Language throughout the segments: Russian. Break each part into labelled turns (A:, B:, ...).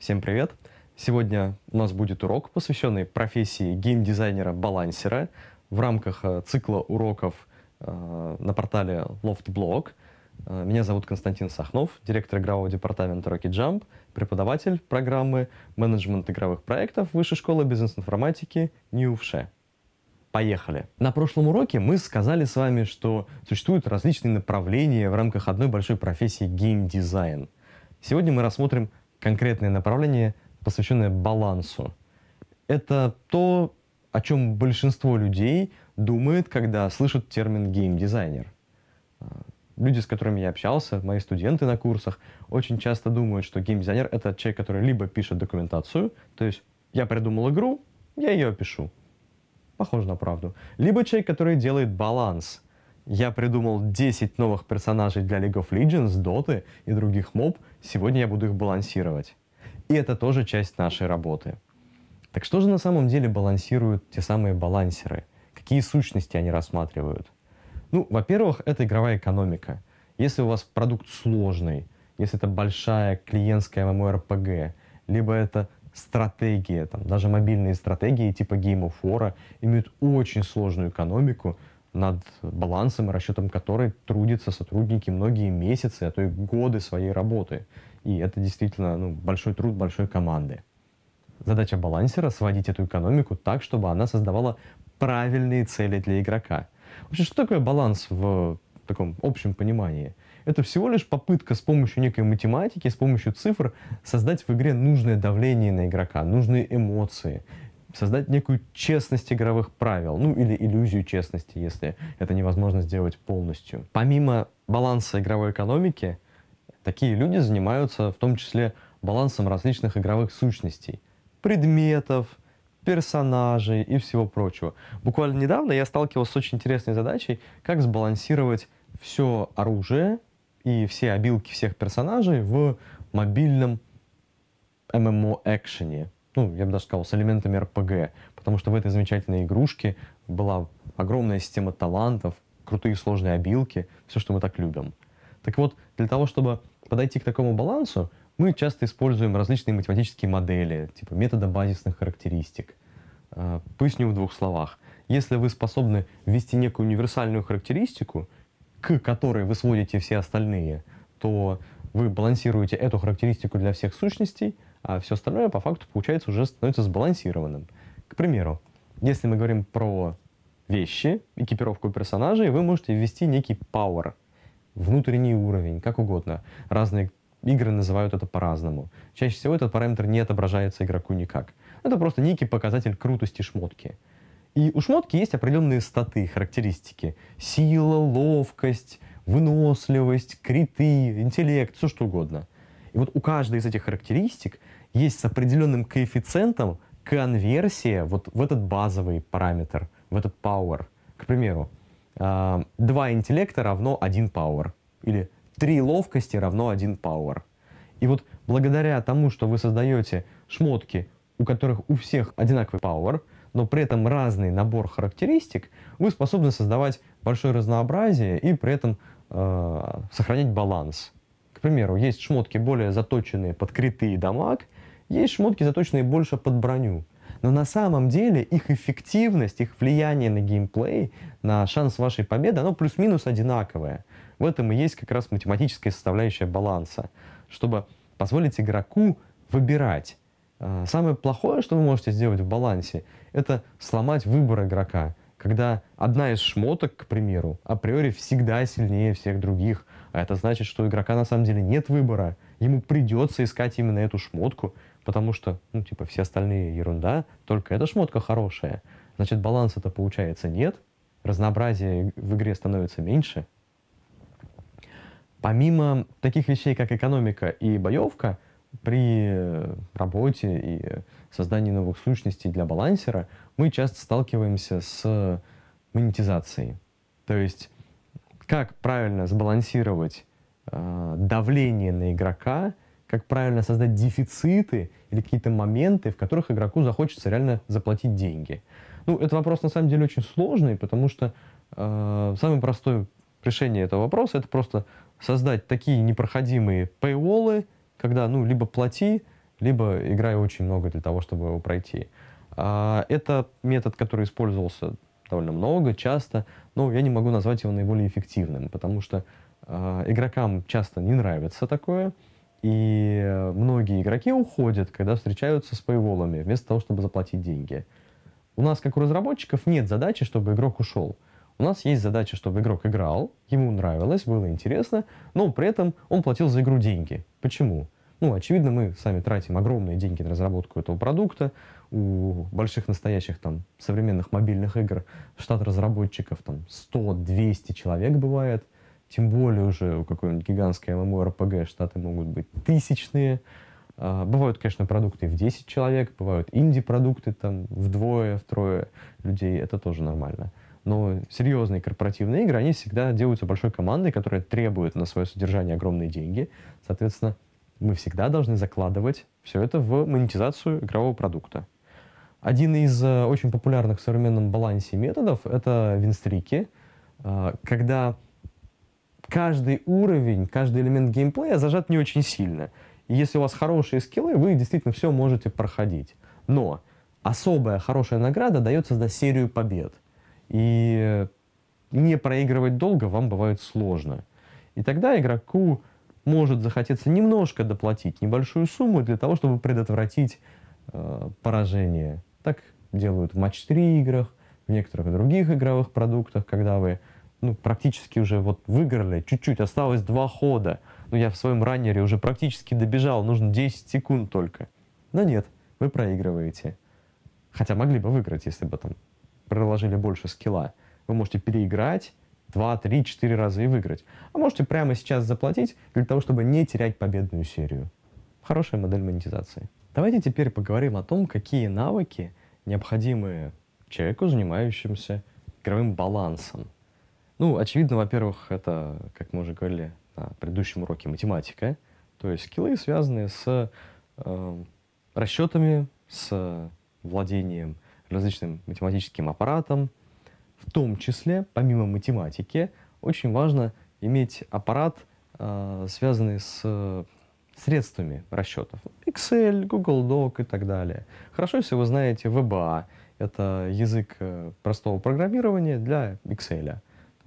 A: Всем привет! Сегодня у нас будет урок, посвященный профессии геймдизайнера-балансера в рамках э, цикла уроков э, на портале LoftBlog. Э, меня зовут Константин Сахнов, директор игрового департамента Rocky Jump, преподаватель программы менеджмент игровых проектов Высшей школы бизнес-информатики НИУФШЕ. Поехали! На прошлом уроке мы сказали с вами, что существуют различные направления в рамках одной большой профессии геймдизайн. Сегодня мы рассмотрим конкретное направление, посвященное балансу. Это то, о чем большинство людей думает, когда слышат термин геймдизайнер. А, люди, с которыми я общался, мои студенты на курсах, очень часто думают, что геймдизайнер — это человек, который либо пишет документацию, то есть я придумал игру, я ее пишу. Похоже на правду. Либо человек, который делает баланс — я придумал 10 новых персонажей для League of Legends, Dota и других моб. Сегодня я буду их балансировать. И это тоже часть нашей работы. Так что же на самом деле балансируют те самые балансеры? Какие сущности они рассматривают? Ну, во-первых, это игровая экономика. Если у вас продукт сложный, если это большая клиентская MMORPG, либо это стратегия, там, даже мобильные стратегии типа Game of War имеют очень сложную экономику — над балансом и расчетом которой трудятся сотрудники многие месяцы, а то и годы своей работы. И это действительно ну, большой труд большой команды. Задача балансера — сводить эту экономику так, чтобы она создавала правильные цели для игрока. Вообще, что такое баланс в таком общем понимании? Это всего лишь попытка с помощью некой математики, с помощью цифр создать в игре нужное давление на игрока, нужные эмоции, создать некую честность игровых правил, ну или иллюзию честности, если это невозможно сделать полностью. Помимо баланса игровой экономики, такие люди занимаются в том числе балансом различных игровых сущностей, предметов, персонажей и всего прочего. Буквально недавно я сталкивался с очень интересной задачей, как сбалансировать все оружие и все обилки всех персонажей в мобильном ММО-экшене ну, я бы даже сказал, с элементами РПГ, потому что в этой замечательной игрушке была огромная система талантов, крутые сложные обилки, все, что мы так любим. Так вот, для того, чтобы подойти к такому балансу, мы часто используем различные математические модели, типа метода базисных характеристик. Э, поясню в двух словах. Если вы способны ввести некую универсальную характеристику, к которой вы сводите все остальные, то вы балансируете эту характеристику для всех сущностей – а все остальное по факту, получается, уже становится сбалансированным. К примеру, если мы говорим про вещи, экипировку персонажей, вы можете ввести некий power, внутренний уровень, как угодно. Разные игры называют это по-разному. Чаще всего этот параметр не отображается игроку никак. Это просто некий показатель крутости шмотки. И у шмотки есть определенные статы, характеристики. Сила, ловкость, выносливость, криты, интеллект, все что угодно. И вот у каждой из этих характеристик есть с определенным коэффициентом конверсия вот в этот базовый параметр, в этот power. К примеру, а, два интеллекта равно один power. Или три ловкости равно один power. И вот благодаря тому, что вы создаете шмотки, у которых у всех одинаковый power, но при этом разный набор характеристик, вы способны создавать большое разнообразие и при этом э, сохранять баланс. К примеру, есть шмотки более заточенные под криты и дамаг, есть шмотки, заточенные больше под броню. Но на самом деле их эффективность, их влияние на геймплей, на шанс вашей победы, оно плюс-минус одинаковое. В этом и есть как раз математическая составляющая баланса, чтобы позволить игроку выбирать. Э, самое плохое, что вы можете сделать в балансе, это сломать выбор игрока, когда одна из шмоток, к примеру, априори всегда сильнее всех других, а это значит, что у игрока на самом деле нет выбора, ему придется искать именно эту шмотку, Потому что, ну, типа, все остальные ерунда, только эта шмотка хорошая. Значит, баланса-то получается нет, разнообразие в игре становится меньше. Помимо таких вещей, как экономика и боевка, при э, работе и создании новых сущностей для балансера мы часто сталкиваемся с монетизацией. То есть, как правильно сбалансировать э, давление на игрока – как правильно создать дефициты или какие-то моменты, в которых игроку захочется реально заплатить деньги. Ну, это вопрос на самом деле очень сложный, потому что э, самое простое решение этого вопроса это просто создать такие непроходимые пейволы, когда, ну, либо плати, либо играй очень много для того, чтобы его пройти. Э, это метод, который использовался довольно много, часто, но я не могу назвать его наиболее эффективным, потому что э, игрокам часто не нравится такое, и многие игроки уходят, когда встречаются с пейволами, вместо того, чтобы заплатить деньги. У нас, как у разработчиков, нет задачи, чтобы игрок ушел. У нас есть задача, чтобы игрок играл, ему нравилось, было интересно, но при этом он платил за игру деньги. Почему? Ну, очевидно, мы сами тратим огромные деньги на разработку этого продукта. У больших настоящих там современных мобильных игр штат разработчиков там 100-200 человек бывает. Тем более уже у какой-нибудь гигантской ММО-РПГ штаты могут быть тысячные. А, бывают, конечно, продукты в 10 человек, бывают инди-продукты там вдвое, втрое людей. Это тоже нормально. Но серьезные корпоративные игры, они всегда делаются большой командой, которая требует на свое содержание огромные деньги. Соответственно, мы всегда должны закладывать все это в монетизацию игрового продукта. Один из э, очень популярных в современном балансе методов — это винстрики, а, когда каждый уровень, каждый элемент геймплея зажат не очень сильно. И если у вас хорошие скиллы, вы действительно все можете проходить. Но особая хорошая награда дается за серию побед. И не проигрывать долго вам бывает сложно. И тогда игроку может захотеться немножко доплатить небольшую сумму для того, чтобы предотвратить э, поражение. Так делают в матч-3 играх, в некоторых других игровых продуктах, когда вы ну, практически уже вот выиграли, чуть-чуть, осталось два хода. Ну, я в своем раннере уже практически добежал, нужно 10 секунд только. Но нет, вы проигрываете. Хотя могли бы выиграть, если бы там приложили больше скилла. Вы можете переиграть, два, три, четыре раза и выиграть. А можете прямо сейчас заплатить для того, чтобы не терять победную серию. Хорошая модель монетизации. Давайте теперь поговорим о том, какие навыки необходимы человеку, занимающемуся игровым балансом. Ну, очевидно, во-первых, это, как мы уже говорили на предыдущем уроке, математика. То есть скиллы, связанные с э, расчетами, с владением различным математическим аппаратом. В том числе, помимо математики, очень важно иметь аппарат, э, связанный с средствами расчетов. Excel, Google Doc и так далее. Хорошо, если вы знаете VBA. Это язык э, простого программирования для Excel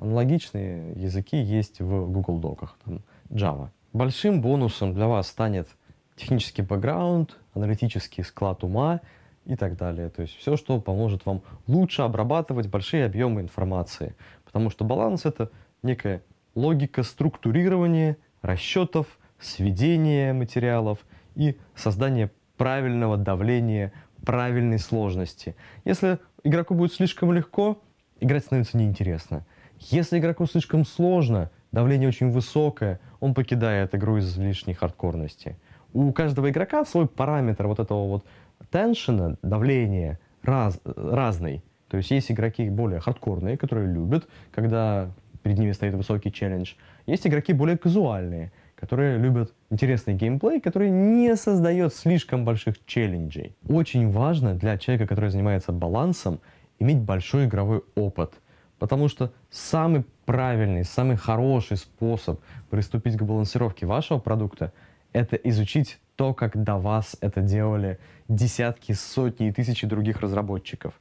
A: аналогичные языки есть в Google Доках, там Java. Большим бонусом для вас станет технический бэкграунд, аналитический склад ума и так далее. То есть все, что поможет вам лучше обрабатывать большие объемы информации. Потому что баланс — это некая логика структурирования расчетов, сведения материалов и создания правильного давления, правильной сложности. Если игроку будет слишком легко, играть становится неинтересно. Если игроку слишком сложно, давление очень высокое, он покидает игру из лишней хардкорности. У каждого игрока свой параметр вот этого вот теншена, давления раз, разный. То есть есть игроки более хардкорные, которые любят, когда перед ними стоит высокий челлендж. Есть игроки более казуальные, которые любят интересный геймплей, который не создает слишком больших челленджей. Очень важно для человека, который занимается балансом, иметь большой игровой опыт – Потому что самый правильный, самый хороший способ приступить к балансировке вашего продукта – это изучить то, как до вас это делали десятки, сотни и тысячи других разработчиков.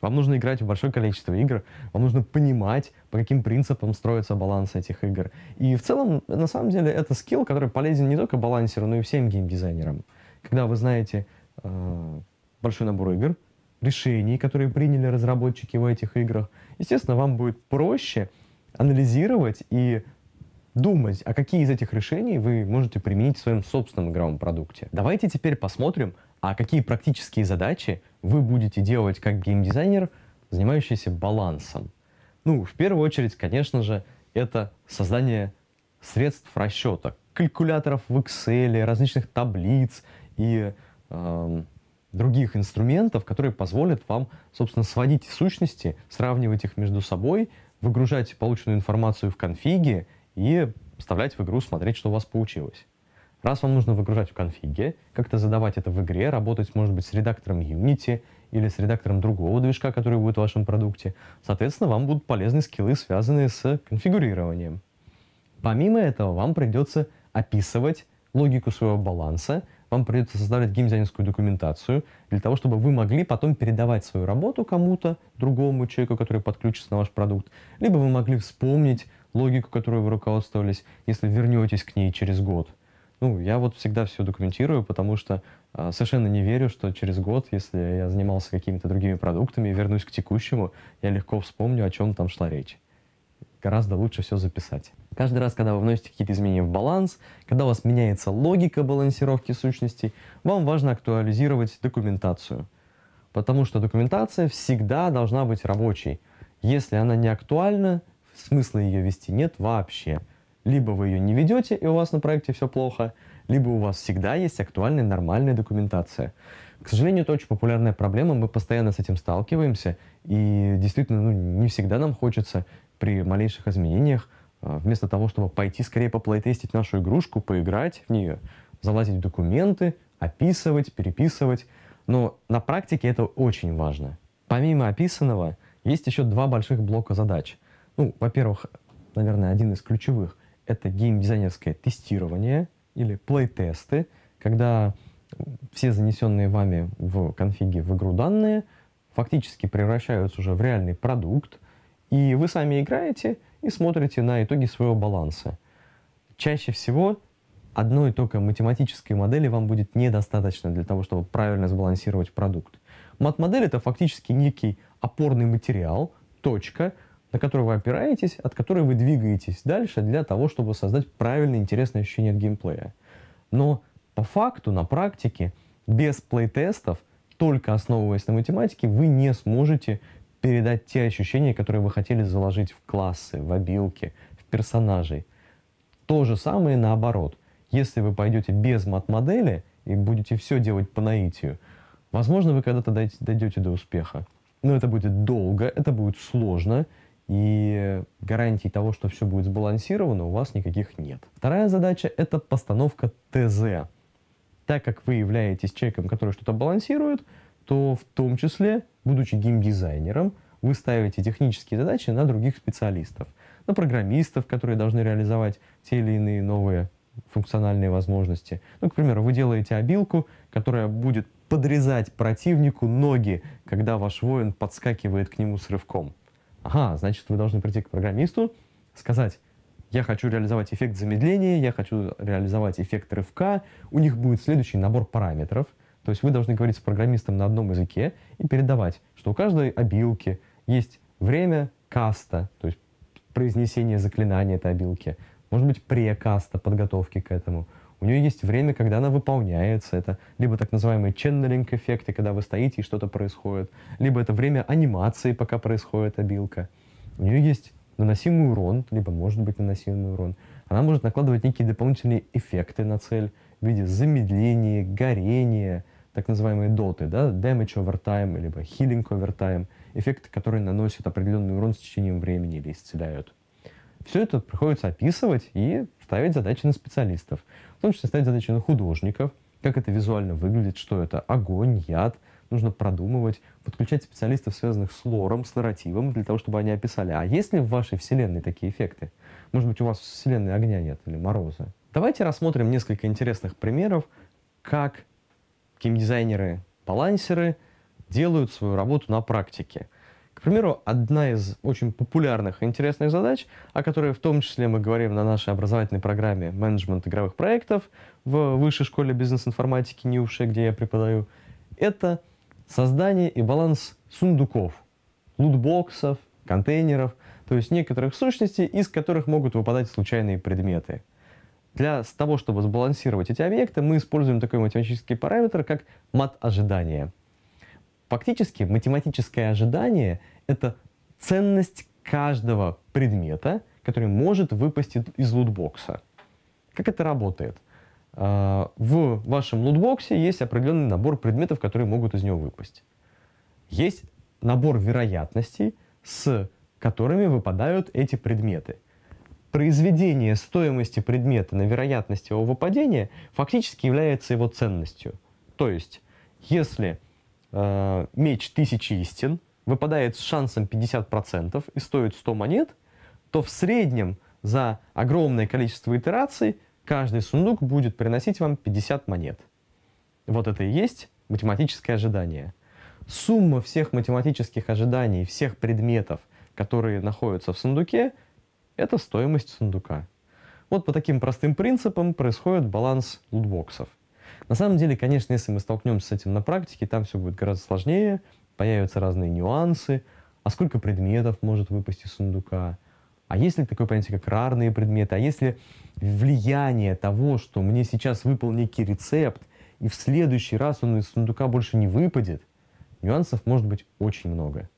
A: Вам нужно играть в большое количество игр, вам нужно понимать, по каким принципам строится баланс этих игр. И в целом, на самом деле, это скилл, который полезен не только балансеру, но и всем геймдизайнерам. Когда вы знаете э, большой набор игр, решений, которые приняли разработчики в этих играх, естественно, вам будет проще анализировать и думать, а какие из этих решений вы можете применить в своем собственном игровом продукте. Давайте теперь посмотрим, а какие практические задачи вы будете делать как геймдизайнер, занимающийся балансом. Ну, в первую очередь, конечно же, это создание средств расчета, калькуляторов в Excel, различных таблиц и э, других инструментов, которые позволят вам, собственно, сводить сущности, сравнивать их между собой, выгружать полученную информацию в конфиге и вставлять в игру, смотреть, что у вас получилось. Раз вам нужно выгружать в конфиге, как-то задавать это в игре, работать, может быть, с редактором Unity или с редактором другого движка, который будет в вашем продукте, соответственно, вам будут полезны скиллы, связанные с конфигурированием. Помимо этого, вам придется описывать логику своего баланса вам придется создавать геймдизайнерскую документацию для того, чтобы вы могли потом передавать свою работу кому-то, другому человеку, который подключится на ваш продукт. Либо вы могли вспомнить логику, которую вы руководствовались, если вернетесь к ней через год. Ну, я вот всегда все документирую, потому что э, совершенно не верю, что через год, если я занимался какими-то другими продуктами и вернусь к текущему, я легко вспомню, о чем там шла речь гораздо лучше все записать. Каждый раз, когда вы вносите какие-то изменения в баланс, когда у вас меняется логика балансировки сущностей, вам важно актуализировать документацию. Потому что документация всегда должна быть рабочей. Если она не актуальна, смысла ее вести нет вообще. Либо вы ее не ведете, и у вас на проекте все плохо, либо у вас всегда есть актуальная нормальная документация. К сожалению, это очень популярная проблема, мы постоянно с этим сталкиваемся, и действительно ну, не всегда нам хочется при малейших изменениях, а, вместо того, чтобы пойти скорее поплейтестить нашу игрушку, поиграть в нее, залазить в документы, описывать, переписывать. Но на практике это очень важно. Помимо описанного, есть еще два больших блока задач. Ну, во-первых, наверное, один из ключевых — это геймдизайнерское тестирование или плейтесты, когда все занесенные вами в конфиге в игру данные фактически превращаются уже в реальный продукт, и вы сами играете и смотрите на итоги своего баланса. Чаще всего одной только математической модели вам будет недостаточно для того, чтобы правильно сбалансировать продукт. Мат-модель — это фактически некий опорный материал, точка, на которую вы опираетесь, от которой вы двигаетесь дальше для того, чтобы создать правильное интересное ощущение от геймплея. Но по факту, на практике, без плейтестов, только основываясь на математике, вы не сможете передать те ощущения, которые вы хотели заложить в классы, в обилки, в персонажей. То же самое наоборот. Если вы пойдете без мат-модели и будете все делать по наитию, возможно, вы когда-то дойдете до успеха. Но это будет долго, это будет сложно, и гарантий того, что все будет сбалансировано, у вас никаких нет. Вторая задача — это постановка ТЗ. Так как вы являетесь человеком, который что-то балансирует, то в том числе, будучи геймдизайнером, вы ставите технические задачи на других специалистов, на программистов, которые должны реализовать те или иные новые функциональные возможности. Ну, к примеру, вы делаете обилку, которая будет подрезать противнику ноги, когда ваш воин подскакивает к нему с рывком. Ага, значит, вы должны прийти к программисту, сказать, я хочу реализовать эффект замедления, я хочу реализовать эффект рывка. У них будет следующий набор параметров – то есть вы должны говорить с программистом на одном языке и передавать, что у каждой обилки есть время каста, то есть произнесение заклинания этой обилки, может быть, прекаста подготовки к этому. У нее есть время, когда она выполняется. Это либо так называемые ченнелинг-эффекты, когда вы стоите и что-то происходит, либо это время анимации, пока происходит обилка. У нее есть наносимый урон, либо может быть наносимый урон. Она может накладывать некие дополнительные эффекты на цель в виде замедления, горения, так называемые доты, да, damage over time, либо healing over time, эффекты, которые наносят определенный урон с течением времени или исцеляют. Все это приходится описывать и ставить задачи на специалистов. В том числе ставить задачи на художников, как это визуально выглядит, что это огонь, яд, нужно продумывать, подключать специалистов, связанных с лором, с нарративом, для того, чтобы они описали, а есть ли в вашей вселенной такие эффекты? Может быть, у вас в вселенной огня нет или мороза? Давайте рассмотрим несколько интересных примеров, как геймдизайнеры-балансеры делают свою работу на практике. К примеру, одна из очень популярных и интересных задач, о которой в том числе мы говорим на нашей образовательной программе «Менеджмент игровых проектов» в Высшей школе бизнес-информатики НИУШе, где я преподаю, это создание и баланс сундуков, лутбоксов, контейнеров, то есть некоторых сущностей, из которых могут выпадать случайные предметы – для того, чтобы сбалансировать эти объекты, мы используем такой математический параметр, как мат ожидания. Фактически математическое ожидание — это ценность каждого предмета, который может выпасть из лутбокса. Как это работает? А, в вашем лутбоксе есть определенный набор предметов, которые могут из него выпасть. Есть набор вероятностей, с которыми выпадают эти предметы произведение стоимости предмета на вероятность его выпадения фактически является его ценностью. То есть, если э, меч тысячи истин выпадает с шансом 50% и стоит 100 монет, то в среднем за огромное количество итераций каждый сундук будет приносить вам 50 монет. Вот это и есть математическое ожидание. Сумма всех математических ожиданий, всех предметов, которые находятся в сундуке, это стоимость сундука. Вот по таким простым принципам происходит баланс лутбоксов. На самом деле, конечно, если мы столкнемся с этим на практике, там все будет гораздо сложнее, появятся разные нюансы, а сколько предметов может выпасть из сундука, а есть ли такое понятие, как рарные предметы, а если влияние того, что мне сейчас выпал некий рецепт, и в следующий раз он из сундука больше не выпадет, нюансов может быть очень много.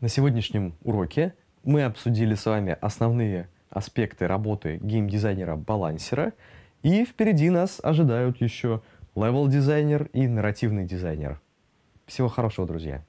A: На сегодняшнем уроке мы обсудили с вами основные аспекты работы геймдизайнера-балансера, и впереди нас ожидают еще левел-дизайнер и нарративный дизайнер. Всего хорошего, друзья!